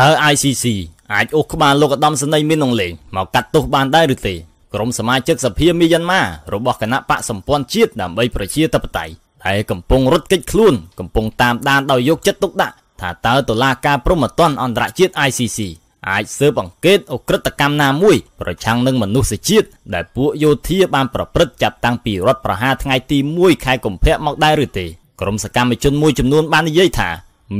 តើ ICC អាចអូសក្បាលលោកឧត្តមសេនីយ៍មាននងលេងមកកាត់ទោសបានដែរឬទេក្រុមសមាជិកសភាមីយ៉ាន់ម៉ារបស់គណៈបកសម្ព័ន្ធជាតិដើម្បីប្រជាធិបតេយ្យដែលកំពុងរត់គេចខ្លួនកំពុងតាមដានដោយយកចិត្តទុកដាក់ថាតើតុលាការព្រហ្មទណ្ឌអន្តរជាតិ ICC អាចស៊ើបអង្កេតអ ுக ្រិតកម្មណាមួយ ប្រឆាំងនឹងមនុស្សជាតិដែលពួកយោធាបានប្រព្រឹត្តចាប់តាំងពីរដ្ឋប្រហារថ្ងៃទី1ខែកុម្ភៈមកដែរឬទេក្រុមសកម្មជនមួយចំនួនបាននិយាយថា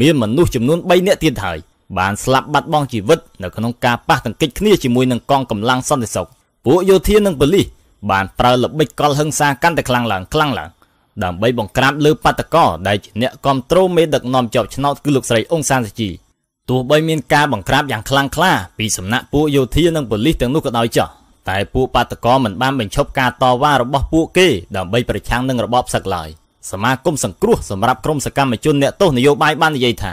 មានមនុស្សចំនួន3នាក់ទៀតហើយបានស្លាប់បាត់បង់ជីវិតនៅក្នុងការប៉ះទង្គិចគ្នាជាមួយនឹងកងកម្លាំងសន្តិសុខពួកយោធានិងប៉ូលីសបានប្រើល្បិចកលហឹង្សាកាន់តែខ្លាំងឡើងខ្លាំងឡើងដើម្បីបង្ក្រាបលើបាតកោដែលជាអ្នកគ្រប់គ្រងមេដឹកនាំជាប់ឆ្នោតគឺលោកស្រីអ៊ុងសានសាជីទោះបីមានការបង្ក្រាបយ៉ាងខ្លាំងក្លាពីសំណាក់ពួកយោធានិងប៉ូលីសទាំងនោះក៏ដោយចុះតែពួកបាតកោមិនបានបញ្ឈប់ការតវ៉ារបស់ពួកគេដើម្បីប្រឆាំងនឹងរបបសឹកឡើយសមាគមសង្គ្រោះសម្រាប់ក្រុមសកម្មជនអ្នកទោសនយោបាយបាននិយាយថា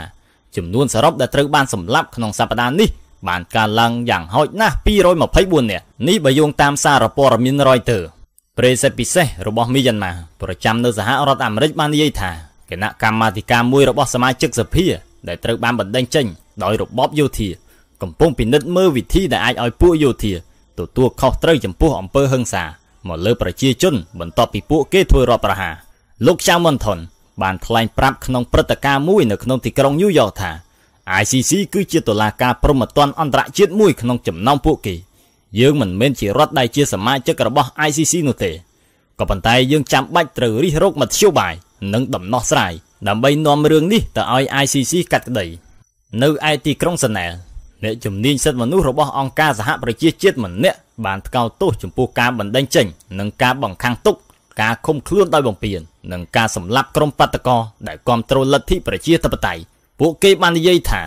ចំនួនសរុបដែលត្រូវបានសម្លាប់ក្នុងសប្តាហ៍នេះបានកើនឡើងយ៉ាងហោចណាស់224នាក់នេះបើយោងតាមសារព័ត៌មាន Reuters ប្រេសិតពិសេសរបស់មីយ៉ាន់ម៉ាប្រចាំនៅសហរដ្ឋអាមេរិកបាននិយាយថាគណៈកម្មាធិការមួយរបស់សមាជិកសភា ដែលត្រូវបានបណ្តេញចេញដោយរបបយោធា កំពុងពិនិត្យមើលវិធីដែលអាចឲ្យពួកយោធាទទួលខុសត្រូវចំពោះអំពើហិង្សាមកលើ ប្រជាជន បន្ទាប់ពីពួកគេធ្វើរដ្ឋប្រហារលោកចៅមន្តុនបានថ្លែងប្រាប់ក្នុងព្រឹត្តិការណ៍មួយនៅក្នុងទីក្រុងញូវយ៉កថា ICC គឺជាតុលាការព្រហ្មទណ្ឌអន្តរជាតិមួយ ក្នុងចំណោមពួកគេ យើងមិនមែនជារដ្ឋដែលជាសមាជិករបស់ ICC នោះទេក៏ប៉ុន្តែយើងចាំបាច់ត្រូវរិះរោបមធ្យោបាយនិងដំណោះស្រាយដើម្បីនាំរឿងនេះទៅឲ្យ ICC កាត់ក្តីនៅឯទីក្រុងសាណែលអ្នកជំនាញសិទ្ធិមនុស្សរបស់អង្គការសហប្រជាជាតិម្នាក់បានថ្កោលទោសចំពោះការបណ្តេញចេញនិងការបង្ខាំងទុកការឃុំខ្លួនដោយបំពាននិងការសម្លាប់ក្រុមបាតកោដែលគ្រប់គ្រងលទ្ធិប្រជាធិបតេយ្យពួកគេបាននិយាយថា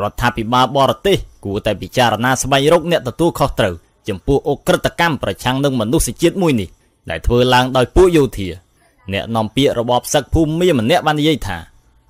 រដ្ឋាភិបាលបរទេសគួរតែពិចារណាស្វែងរកអ្នកទទួលខុសត្រូវចំពោះអ ுக ្រិតកម្មប្រឆាំងនឹងមនុស្សជាតិមួយនេះដែលធ្វើឡើងដោយពួកយោធាអ្នកនាំពាក្យរបបសឹកភូមិម្នាក់បាននិយាយថា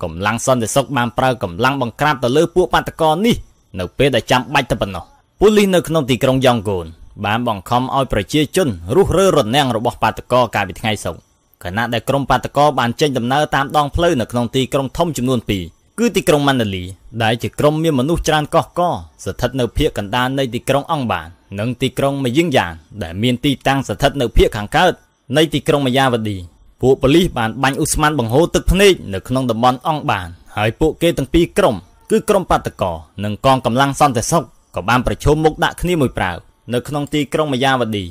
កម្លាំងសន្តិសុខបានប្រើកម្លាំងបង្ក្រាបទៅលើពួកបាតកោនេះនៅពេលដែលចាំបាច់ទៅប៉ុណ្ណោះប៉ូលីសនៅក្នុងទីក្រុងយ៉ង់កូនបានបង្ខំឲ្យប្រជាជនរុះរើរនាំងរបស់បាតកោកាលពីថ្ងៃសុក្រខណៈដែលក្រុមបាតកោបានចេញដំណើរតាមដងផ្លូវនៅក្នុងទីក្រុងធំចំនួន2គឺទីក្រុងម៉ាណាលីដែលជាក្រុមមានមនុស្សច្រើនកុះករស្ថិតនៅភូមិកណ្ដាលនៃទីក្រុងអង់បាននិងទីក្រុងម៉ាយីងយ៉ាងដែលមានទីតាំងស្ថិតនៅភូមិខាងកើតនៃទីក្រុងម៉ាយ៉ាវឌីពួកប៉ូលីសបានបាញ់អ៊ូស្មានបង្ហូរទឹកភ្នែកនៅក្នុងតំបន់អង់បានហើយពួកគេទាំងពីរក្រុមគឺក្រុមបាតកោនិងកងកម្លាំងសន្តិសុខក៏បានប្រជុំមុខដាក់គ្នាមួយប្រើនៅក្នុងទីក្រុងមាយាវឌី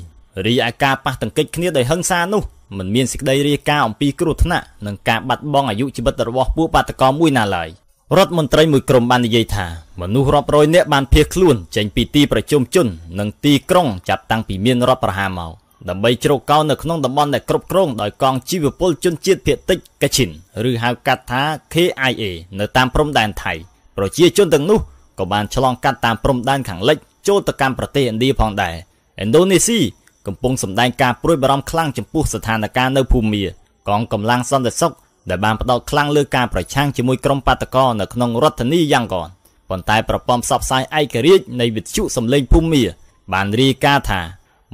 រីឯការប៉ះទង្គិចគ្នាដោយហិង្សានោះមិនមានសេចក្តីរាយការណ៍អំពីគ្រោះថ្នាក់និងការបាត់បង់អាយុជីវិតរបស់ពួកបាតកោមួយណាឡើយរដ្ឋមន្ត្រីមួយក្រុមបាននិយាយថាមនុស្សរាប់រយនាក់បានភៀសខ្លួនចេញពីទីប្រជុំជននិងទីក្រុងចាប់តាំងពីមានរដ្ឋប្រហារមកដើម្បីជ្រកកោននៅក្នុងតំបន់ដែលគ្រប់គ្រងដោយកងជីវពលជនជាតិភៀតតិចកាឈិនឬហៅកាត់ថា KIA នៅតាមព្រំដែនថៃប្រជាជនទាំងនោះក៏បានឆ្លងកាត់តាមព្រំដែនខាងលិចចូលទៅកាន់ប្រទេសឥណ្ឌាផងដែរឥណ្ឌូនេស៊ីកំពុងសម្ដែងការព្រួយបារម្ភខ្លាំងចំពោះស្ថានភាពនៅភូមាកងកម្លាំងសន្តិសុខដែលបានផ្ដោតខ្លាំងលើការប្រឆាំងជាមួយក្រុមបាតកោនៅក្នុងរដ្ឋធានីយ៉ាងកនប៉ុន្តែប្រព័ន្ធផ្សព្វផ្សាយឯករាជ្យនៃវិទ្យុសម្លេងភូមា បានរាយការណ៍ថា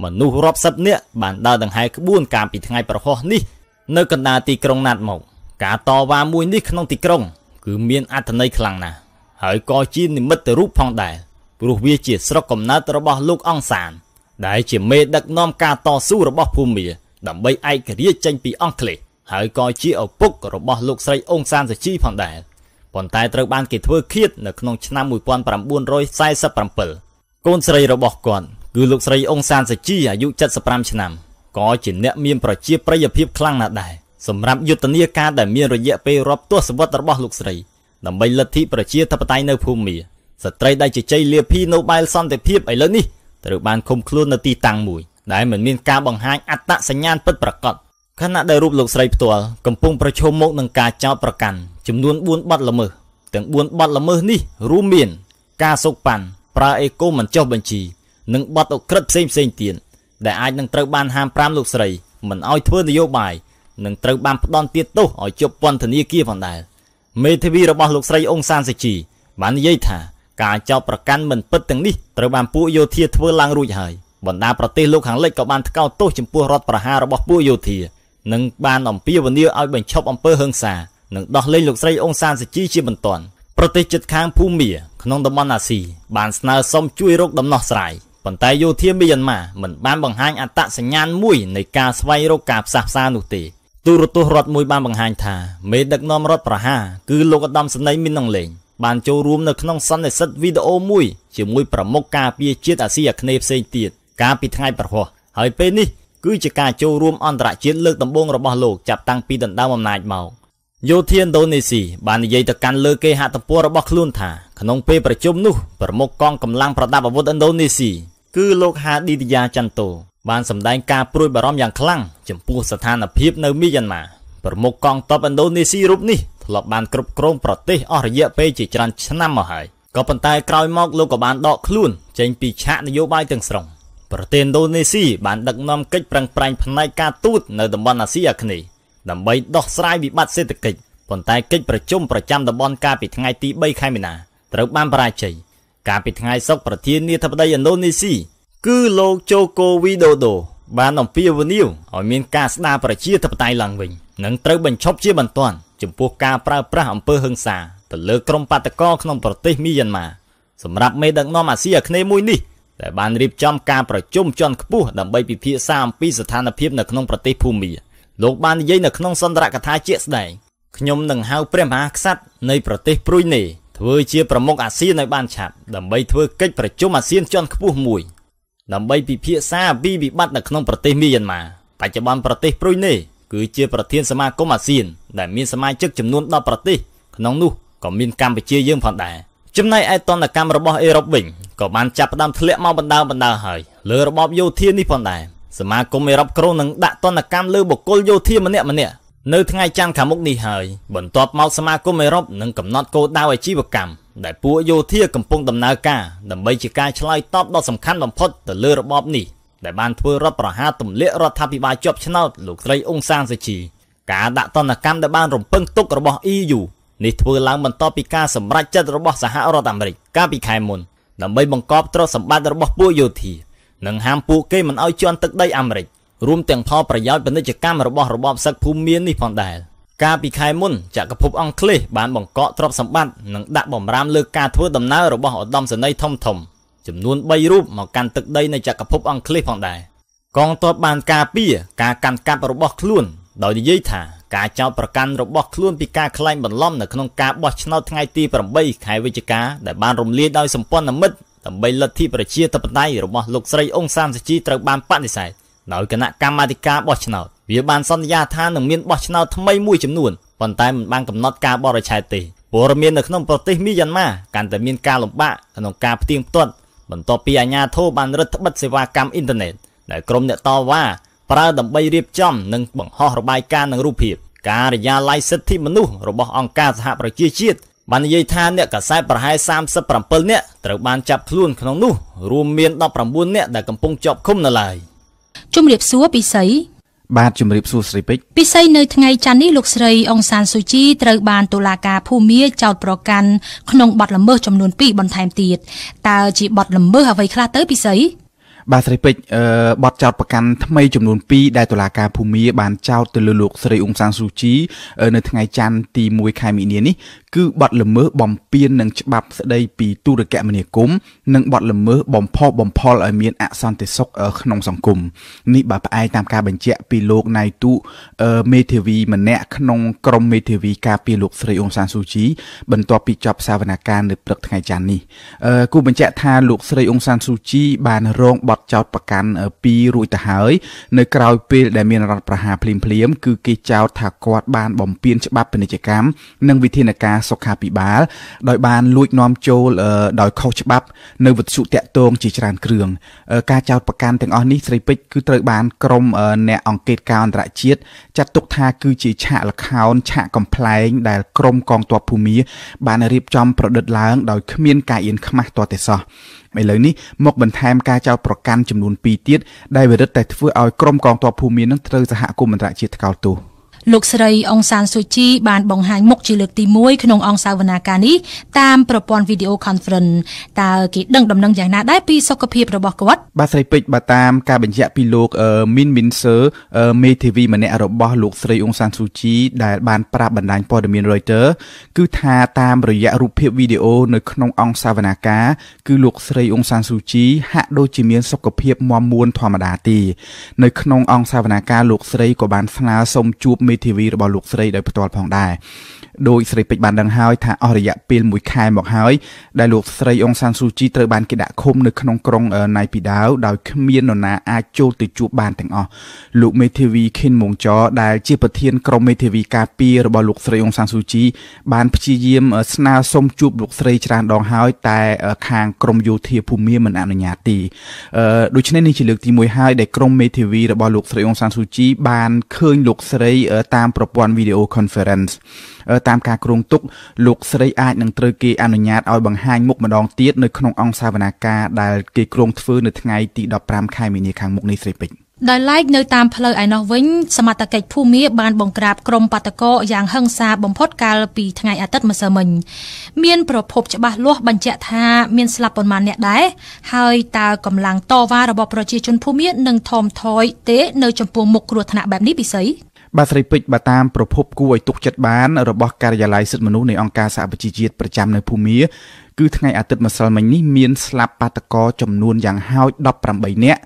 មនុស្សរាប់សិបនាក់បានដើរដង្ហែក្បួនកាលពីថ្ងៃប្រហោះនេះ នៅកណ្ដាលទីក្រុងណាត់មកការតវ៉ាមួយនេះក្នុងទីក្រុង គឺមានអត្ថន័យខ្លាំងណាស់ហើយក៏ជានិមិត្តរូបផងដែរព្រោះវាជាស្រុកកំណើតរបស់លោកអង្សាន ដែលជាមេដឹកនាំការតស៊ូរបស់ភូមាដើម្បីឯករាជ្យចេញ ពីអង់គ្លេសហើយក៏ជាឪពុករបស់លោកស្រីអ៊ុងសានសាជីផងដែរប៉ុន្តែត្រូវបានគេធ្វើឃាតនៅក្នុងឆ្នាំ1947កូនស្រីរបស់គាត់គឺលោកស្រីអ៊ុងសានសាជីអាយុ75ឆ្នាំក៏ជាអ្នកមានប្រជាប្រិយភាពខ្លាំងណាស់ដែរសម្រាប់យុទ្ធនាការដែលមានរយៈពេលរាប់ទសវត្សរ៍របស់លោកស្រីដើម្បីលទ្ធិប្រជាធិបតេយ្យនៅភូមាស្ត្រីដែលជជែកលាភី Nobel សន្តិភាពឥឡូវនេះត្រូវបានឃុំខ្លួននៅទីតាំងមួយដែលមិនមានការបង្ហាញអត្តសញ្ញាណពិតប្រាកដខណៈដែលរូបលោកស្រីផ្ទាល់កំពុងប្រឈមមុខនឹងការចោទប្រកាន់ចំនួន4បទល្មើសទាំង4បទល្មើសនេះរួមមានការសុកប៉ាន់ប្រើអេកូមិនចុះបញ្ជីនិងបទអក្រិតផ្សេងផ្សេងទៀតដែលអាចនឹងត្រូវបានហាមប្រាមលោកស្រីមិនឲ្យធ្វើនយោបាយនិងត្រូវបានផ្ដន់ទៀតទោសឲ្យជាប់ពន្ធនាគារផងដែរមេធាវីរបស់លោកស្រីអ៊ុងសានសេជីបាននិយាយថាការចោទប្រកាន់មិនពិតទាំងនេះត្រូវបានពួកយោធាធ្វើឡើងរួចហើយបណ្ដាប្រទេសលោកខាងលិចក៏បានថ្កោលទោសចំពោះរដ្ឋប្រហាររបស់ពួកយោធានិងបានអំពាវនាវឲ្យបញ្ឈប់អំពើហិង្សានិងដោះលែងលោកស្រីអ៊ុងសានស៊ូជីជាបន្ទាន់ប្រទេសជិតខាងភូមាក្នុងតំបន់អាស៊ីបានស្នើសុំជួយរកដំណោះស្រាយប៉ុន្តែយោធាមីយ៉ាន់ម៉ាមិនបានបង្ហាញអត្តសញ្ញាណមួយនៃការស្វែងរកការផ្សះផ្សានោះទេទូរទស្សន៍រដ្ឋមួយបានបង្ហាញថាមេដឹកនាំរដ្ឋប្រហារគឺលោកឧត្តមសេនីយ៍មីនណងលេងបានចូលរួមនៅក្នុងសន្និសិទវីដេអូមួយជាមួយប្រមុខការពារជាតិអាស៊ីអាគ្នេយ៍ផ្សេងទៀតកាលពីថ្ងៃប្រហោះហើយពេលនេះគឺជាការចូលរួមអន្តរជាតិលើកដំបូងរបស់លោកចាប់តាំងពីដណ្ដើមអំណាចមកយោធាឥណ្ឌូនេស៊ីបាននិយាយទៅកាន់លើគេហត្ថពលរបស់ខ្លួនថាក្នុងពេលប្រជុំនោះប្រមុខកងកម្លាំងប្រដាប់អាវុធឥណ្ឌូនេស៊ីគឺលោកហាឌីតយ៉ាចាន់តូបានសម្ដែងការព្រួយបារម្ភយ៉ាងខ្លាំងចំពោះស្ថានភាពនៅមីយ៉ាន់ម៉ាប្រមុខកងទ័ពឥណ្ឌូនេស៊ីរូបនេះធ្លាប់បានគ្រប់គ្រងប្រទេសអស់រយៈពេលជាច្រើនឆ្នាំមកហើយក៏ប៉ុន្តែក្រោយមកលោកក៏បាន ដកខ្លួន ចេញពីឆាកនយោបាយទាំងស្រុងប្រទេសឥណ្ឌូនេស៊ីបានដឹកនាំកិច្ចប្រឹងប្រែងផ្នែកការទូតនៅតំបន់អាស៊ីអាគ្នេយ៍ដើម្បីដោះស្រាយវិបត្តិសេដ្ឋកិច្ចប៉ុន្តែកិច្ចប្រជុំប្រចាំតំបន់កាលពីថ្ងៃទី3ខែមីនាត្រូវបានបរាជ័យកាលពីថ្ងៃសុក្រប្រធានាធិបតីឥណ្ឌូនេស៊ីគឺលោកជូកូវីដូដូបានអំពាវនាវឲ្យមាន ការស្ដារប្រជាធិបតេយ្យឡើងវិញ និងត្រូវបញ្ឈប់ជាបន្ទាន់ចំពោះការប្រើប្រាស់អំពើហិង្សាទៅលើក្រុមបាតកោក្នុងប្រទេសមីយ៉ាន់ម៉ាសម្រាប់មេដឹកនាំអាស៊ីអាគ្នេយ៍មួយនេះដែលបានរៀបចំការប្រជុំជាន់ខ្ពស់ដើម្បីពិភាក្សាអំពីស្ថានភាពនៅក្នុងប្រទេសភូមាលោកបាននិយាយនៅក្នុងសន្ទរកថាជាក់ស្ដែងខ្ញុំនឹងហៅព្រះមហាក្សត្រនៃប្រទេសព្រុយណេធ្វើជាប្រមុខអាស៊ានឲ្យបានឆាប់ដើម្បីធ្វើកិច្ចប្រជុំអាស៊ានជាន់ខ្ពស់មួយដើម្បីពិភាក្សាពីវិបត្តិនៅក្នុងប្រទេសមីយ៉ាន់ម៉ាបច្ចុប្បន្នប្រទេសព្រុយណេគឺជាប្រធានសមាគមអាស៊ានដែលមានសមាជិកចំនួន10ប្រទេសក្នុងនោះក៏មានកម្ពុជាយើងផងដែរចំណែកឯតន្តកម្មរបស់អេរ៉ុបវិញក៏បានចាប់ផ្ដើមធ្លាក់មកបណ្ដើបណ្ដើហើយ លើរបបយោធានេះផងដែរសមាគមអេរ៉ុបក្រុងនឹងដាក់ទណ្ឌកម្មលើបុគ្គលយោធាម្នាក់ម្នាក់នៅថ្ងៃច័ន្ទខាងមុខនេះហើយបន្ទាប់មកសមាគមអេរ៉ុបនឹងកំណត់គោលដៅអាជីវកម្មដែលពួកយោធាកំពុងដំណើរការដើម្បីជាការឆ្លើយតបដ៏សំខាន់បំផុតទៅលើរបបនេះដែលបានធ្វើរដ្ឋប្រហារទម្លាក់រដ្ឋាភិបាលជាប់ឆ្នោតលោកស្រីអ៊ុងសានសូជីការដាក់ទណ្ឌកម្មដែលបានរំពឹងទុករបស់ EU នេះធ្វើឡើង បន្ទាប់ពីការសម្រេចចិត្តរបស់សហរដ្ឋអាមេរិកកាលពីខែមុនដើម្បីបង្កប់ទ្រព្យសម្បត្តិរបស់ពួកយោធានិងហាមពួកគេមិនឲ្យជន់ទឹកដីអាមេរិករួមទាំងផលប្រយោជន៍ពាណិជ្ជកម្មរបស់របបសឹកភូមិមាននេះផងដែរកាលពីខែមុនចក្រភពអង់គ្លេសបានបង្កក់ទ្រព្យសម្បត្តិនិងដាក់បំរាមលើការធ្វើដំណើររបស់ឧត្តមសេនីយ៍ធំធំចំនួន3រូបមកកាន់ទឹកដីនៃចក្រភព អង់គ្លេសផងដែរកងទ័ពបានការពារការកាន់កាប់របស់ខ្លួនដោយនិយាយថាការចោទប្រកាន់របស់ខ្លួនពីការក្លែងបន្លំនៅក្នុងការបោះឆ្នោតថ្ងៃទី8ខែវិច្ឆិកាដែលបានរំលាយដោយសម្ព័ន្ធមិត្តដើម្បីលទ្ធិប្រជាធិបតេយ្យរបស់លោកស្រីអ៊ុងសានស៊ូជីត្រូវបានបដិសេធដោយគណៈកម្មាធិការបោះឆ្នោតវាបានសន្យាថានឹងមានបោះឆ្នោតថ្មីមួយចំនួនប៉ុន្តែមិនបានកំណត់ការបរិច្ឆេទទេពលរដ្ឋនៅក្នុងប្រទេសមីយ៉ាន់ម៉ាកាន់តែមានការលំបាកក្នុងការផ្ទៀងផ្ទាត់បន្ទាប់ពីអាជ្ញាធរបានរឹតត្បិតសេវាកម្មអ៊ីនធឺណិតដែលក្រុមអ្នកតវ៉ាប្រើដើម្បីរៀបចំ និងបង្ហោះរបាយការណ៍និងរូបភាពការិយាល័យសិទ្ធិមនុស្សរបស់អង្គការសហប្រជាជាតិបាននិយាយថាអ្នកកសែតប្រហែល37នាក់ត្រូវបានចាប់ខ្លួនក្នុងនោះ រួមមាន19នាក់ដែលកំពុងជាប់ឃុំនៅឡើយជំរាបសួរពិសីបាទជំរាបសួរស្រីពេជ្រពិសីនៅ ថ្ងៃច័ន្ទនេះលោកស្រីអង្សានស៊ូជីត្រូវបានតុលាការភូមាចោទប្រកាន់ក្នុងបទល្មើសចំនួន2បន្ថែមទៀតតើជាបទល្មើសអ្វីខ្លះទៅ ពិសីបាទស្រីពេជ្រអឺបទចោតប្រកាន់ថ្មីចំនួន2ដែលតុលាការភូមិបានចោតទៅលើលោកស្រីអ៊ុងសានស៊ូជីនៅថ្ងៃច័ន្ទទី1ខែមីនានេះគឺបទល្មើសបំពាននឹងច្បាប់ស្ដីពីទូរគមនាគមន៍និងបទល្មើសបំផុសបំផុលឲ្យមានអសន្តិសុខក្នុងសង្គមនេះបើផ្អែកតាមការបញ្ជាក់ពីលោកណៃទូមេធាវីម្នាក់ក្នុងក្រមមេធាវីការពារលោកស្រីអ៊ុងសានស៊ូជីបន្ទាប់ពីចប់សាវនាការនៅព្រឹកថ្ងៃច័ន្ទនេះគូបញ្ជាក់ថាលោកស្រីអ៊ុងសានស៊ូជី បាន រងបទចោទប្រកាន់ពីរួចទៅហើយនៅក្រៅពេលដែលមានរដ្ឋប្រហារភ្លាមៗគឺគេចោទថាគាត់បាន បំពានច្បាប់ពាណិជ្ជកម្មនិងវិធានការការសុខាភិបាលដោយបាន លួចនាំចូលដោយខុសច្បាប់ នៅវត្ថុតាក់ទងជាច្រើនគ្រឿងការចោទប្រកាន់ទាំងអស់នេះស្រីពេជ្រគឺត្រូវបានក្រុមអ្នកអង្កេតការអន្តរជាតិចាត់ទុកថាគឺជាឆាកលខោន ឆាកកំ pl ែងដែលក្រុមកងទ័ពភូមាបានរៀបចំប្រឌិតឡើងដោយគ្មានការអៀនខ្មាស់តតែសោះឥឡូវនេះមកបន្ថែមការចោទប្រកាន់ចំនួន2ទៀតដែលវិរិទ្ធតែធ្វើឲ្យក្រុមកងទ័ពភូមានឹងត្រូវសហគមន៍អន្តរជាតិថ្កោលទោសលោកស្រីអង្សានស៊ូជី បានបង្ហាញមុខជាលើកទី1ក្នុងអង្គសាវនាការនេះតាមប្រព័ន្ធ video conference តើគេដឹងដំណឹងយ៉ាងណាដែរពីសុខភាពរបស់គាត់បាទស្រីពេជ្របាទតាម ការបញ្ជាក់ពីលោកមីនមីនសឺមេធាវីម្នាក់របស់លោកស្រីអង្សានស៊ូជីដែលបានប្រាប់បណ្ដាញព័ត៌មាន Reuters គឺថាតាមរយៈរូបភាព video នៅក្នុងអង្គសាវនាការគឺលោកស្រីអង្សានស៊ូជីហាក់ដូចជាមានសុខភាពមាំមួនធម្មតាទេនៅក្នុងអង្គសាវនាការលោកស្រីក៏បានស្នើសុំជួបមេធាវីរបស់លោកស្រីដោយផ្ទាល់ផងដែរដោយស្រីពេជ្របានដឹងហើយថាអស់រយៈពេល1ខែមកហើយដែលលោកស្រីអងសានស៊ូជីត្រូវបានគេដាក់ឃុំនៅក្នុងក្រុងណៃពីដាវដោយគ្មាននរណាអាចចូលទៅជួបបានទាំងអស់លោកមេធាវីខិនមុងចដែលជាប្រធានក្រុមមេធាវីការពីរបស់លោកស្រីអងសានស៊ូជីបានព្យាយាមស្នើសុំជួបលោកស្រីច្រើនដងហើយ តែខាងក្រមយោធាភូមិមិនអនុញ្ញាតទេដូច្នេះនេះជាលើកទី1ហើយដែលក្រុមមេធាវីរបស់លោកស្រីអងសានស៊ូជីបានឃើញលោកស្រីតាមប្រព័ន្ធ video conference តាមតាមការគ្រោងទុកលោកស្រីអាចនឹងត្រូវគេអនុញ្ញាតឲ្យបង្ហាញមុខម្ដងទៀតនៅក្នុងអង្គសាវនាការដែលគេគ្រោងធ្វើនៅថ្ងៃទី15ខែមីនាខាងមុខនេះស្រីពេជ្រដោយឡែកនៅតាមផ្លូវឯណោះវិញសមត្ថកិច្ចភូមិបានបង្ក្រាបក្រុមបាតកោយ៉ាងហិង្សាបំផុតកាលពីថ្ងៃអាទិត្យម្សិលមិញមានប្រភពច្បាស់លាស់បញ្ជាក់ថាមានស្លាប់ប៉ុន្មានអ្នកដែរហើយតើកម្លាំងតវ៉ារបស់ប្រជាជនភូមិនឹងថមថយទេនៅចំពោះមុខគ្រោះថ្នាក់បែបនេះពិសីបាទស្រីពេជ្របាទតាមប្រភពគួរឲ្យទុកចិត្តបានរបស់ការិយាល័យសិទ្ធិមនុស្សនៃអង្គការសហប្រជាជាតិប្រចាំនៅភូមាគឺថ្ងៃអាទិត្យម្សិលមិញនេះមានស្លាប់បាតកោចំនួនយ៉ាងហោច18នាក់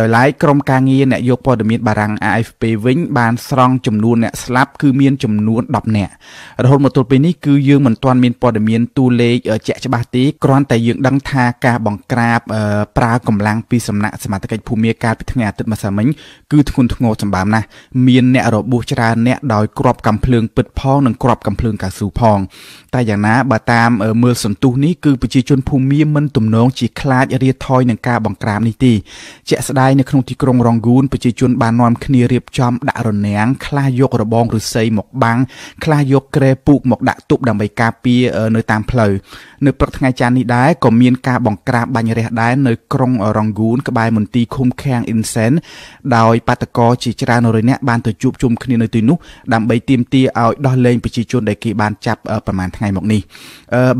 ដោយឡែកក្រុមការងារអ្នកយកព័ត៌មានបារាំង AFP វិញ បានស្រង់ចំនួនអ្នកស្លាប់គឺមានចំនួន10នាក់រហូតមកទល់ពេលនេះគឺយើងមិនទាន់មានព័ត៌មានតួលេខជាក់ច្បាស់ទេគ្រាន់តែយើងដឹងថាការបង្ក្រាប ប្រើកម្លាំងពីសំណាក់សមត្ថកិច្ចភូមិកាលពីថ្ងៃអាទិត្យម្សិលមិញគឺ ធ្ងន់ធ្ងរសម្បើមណាស់មានអ្នករបួសច្រើនអ្នកដោយគ្រាប់កាំភ្លើង ពិតផងនិងគ្រាប់កាំភ្លើងកៅស៊ូផងតែយ៉ាងណាបើតាមមើលសន្ទុះនេះគឺប្រជាជនភូមិមិនទំនង ជាខ្លាចរាថយនឹងការបង្ក្រាបនេះទេជាក់ស្ដាយនៅក្នុងទីក្រុងរងគូនប្រជាជន បាននាំគ្នារៀបចំ ដាក់រនាំងខ្លះយករបងឫស្សីមកបាំងខ្លះយកគ្រែពូកមកដាក់ទប់ដើម្បីការពារនៅតាមផ្លូវនៅព្រឹកថ្ងៃច័ន្ទនេះដែរក៏មានការបង្ក្រាបបាញ់រះដែរនៅក្រុងរងគូន ក្បែរមន្ទីរឃុំឃាំងអ៊ីនសែនដោយបាតកោជាច្រើនរយនាក់បានទៅជួបជុំគ្នានៅទីនោះដើម្បីទាមទារឲ្យដោះលែងប្រជាជនដែលគេបានចាប់ប្រហែលថ្ងៃមកនេះ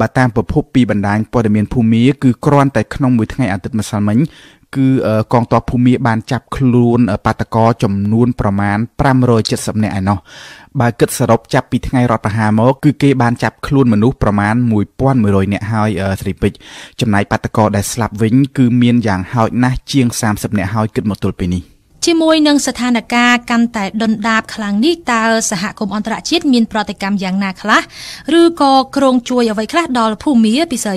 បើតាមប្រភពពីបណ្ដាញព័ត៌មានភូមិគឺគ្រាន់តែក្នុងមួយថ្ងៃអាទិត្យម្សិលមិញគឺកងទ័ពភូមាបានចាប់ខ្លួន បាតកោចំនួន ប្រមាណ570នាក់ឯណោះបើគិតសរុបចាប់ពីថ្ងៃរដ្ឋប្រហារមកគឺគេបានចាប់ខ្លួនមនុស្សប្រមាណ1100នាក់ហើយស្រីពេជ្រចំណែកបាតកោដែលស្លាប់វិញ គឺមានយ៉ាងហោចណាស់ជាង30នាក់ហើយគិតមកទល់ពេលនេះជាមួយនឹងស្ថានភាពកាន់តែដុនដាបខ្លាំងនេះតើសហគមន៍អន្តរជាតិមានប្រតិកម្មយ៉ាងណា ខ្លះឬក៏ក្រុងជួយអ្វីខ្លះដល់ភូមិភាគពិសី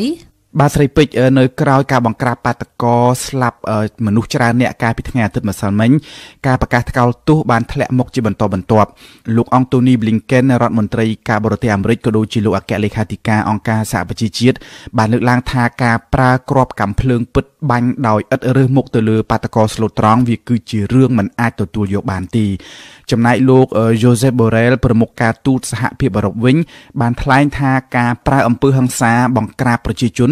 បាទស្រីពេជ្រនៅក្រៅការបង្ក្រាបបាតកោស្លាប់មនុស្សច្រើនអ្នកកាលពីថ្ងៃអាទិត្យម្សិលមិញការប្រកាសថ្កោលទោសបានធ្លាក់មកជាបន្តបន្ទាប់លោកអង់តូនី Blinken រដ្ឋមន្ត្រីការបរទេសអាមេរិកក៏ដូចជាលោកអគ្គលេខាធិការអង្គការសហប្រជាជាតិបានលើកឡើងថាការប្រើគ្រាប់កាំភ្លើងពិតបាញ់ដោយឥតរើសមុខទៅលើបាតកោស្លូតត្រង់វាគឺជារឿងមិនអាចទទួលយកបានទេចំណែកលោក Joseph Borrell ប្រមុខការទូតសហភាពអឺរ៉ុបវិញបានថ្លែងថាការប្រើអំពើហិង្សាបង្ក្រាបប្រជាជន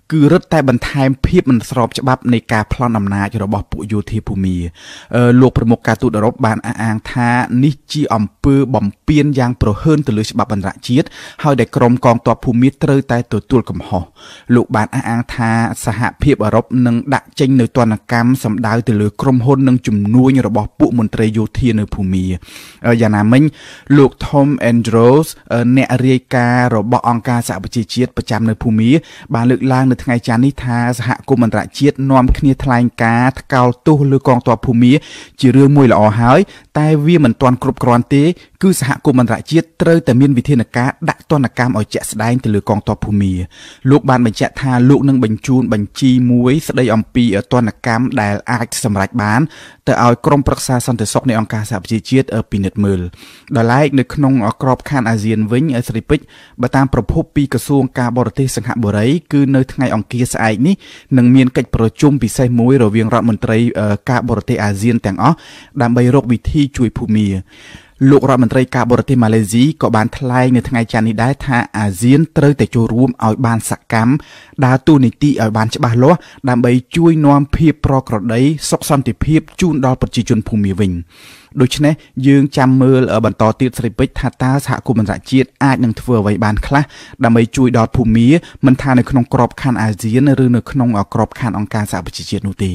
គឺរឹតតែបន្ថែមភាពមិនស្របច្បាប់នៃការប្លន់អំណាចរបស់ពួកយោធាភូមាលោកប្រមុខការទូតអឺរ៉ុបបានអះអាងថានេះជា អំពើបំពានយ៉ាងប្រហើនទៅលើច្បាប់អន្តរជាតិហើយដែលក្រុមកងទ័ពភូមាត្រូវតែទទួល កំហុសលោកបានអះអាងថា សហភាពអឺរ៉ុបនឹងដាក់ចេញនូវទណ្ឌកម្មសម្ដៅទៅលើក្រុមហ៊ុននិងជំនួញរបស់ពួកមន្ត្រីយោធានៅភូមាយ៉ាងណាមិញលោក Tom Andrews អ្នករាយការណ៍របស់អង្គការសហប្រជាជាតិប្រចាំនៅភូមាបានលើកឡើងនៅថ្ងៃច័ន្ទនេះថាសហគមន៍អន្តរជាតិនាំគ្នាថ្លែងការថ្កោលទោសលើកងទ័ពភូមាជារឿងមួយល្អហើយតែវាមិនទាន់គ្រប់គ្រាន់ទេគឺសហគមន៍អន្តរជាតិត្រូវតែមានវិធានការដាក់ទណ្ឌកម្មឲ្យជាក់ស្ដែងទៅលើកងទ័ពភូមាលោកបានបញ្ជាក់ថាលោកនឹងបញ្ជូនបញ្ជីមួយស្ដីអំពីទណ្ឌកម្មដែលអាចសម្រេចបានទៅឲ្យក្រុមប្រឹក្សាសន្តិសុខនៃអង្គការសហប្រជាជាតិពិនិត្យមើលដល់ឡែកនៅក្នុងក្របខ័ណ្ឌអាស៊ានវិញស្រីពេជ្របើតាមប្រភពពីក្រសួងការបរទេសសិង្ហបុរី គឺនៅថ្ងៃអង្គារស្អែកនេះនឹងមានកិច្ចប្រជុំពិសេសមួយរវាងរដ្ឋមន្ត្រី ការបរទេសអាស៊ានទាំងអស់ដើម្បីរកវិធីធីជួយភូមាលោករដ្ឋមន្ត្រីការបរទេសម៉ាឡេស៊ីក៏បានថ្លែងនៅថ្ងៃច័ន្ទនេះដែរថាអាស៊ានត្រូវតែចូលរួមឲ្យបានសកម្មដើរតួនាទីឲ្យបានច្បាស់លាស់ដើម្បីជួយនាំភាពប្រក្រតីសុខសន្តិភាពជូនដល់ប្រជាជនភូមិវិញដូច្នេះយើងចាំមើលបន្តទៀតស្រីពេជ្រថាតើសហគមន៍អន្តរជាតិអាចនឹងធ្វើអ្វីបានខ្លះដើម្បីជួយដល់ភូមិមិនថានៅក្នុងក្របខ័ណ្ឌអាស៊ានឬនៅក្នុងក្របខ័ណ្ឌអង្គការសហប្រជាជាតិនោះទេ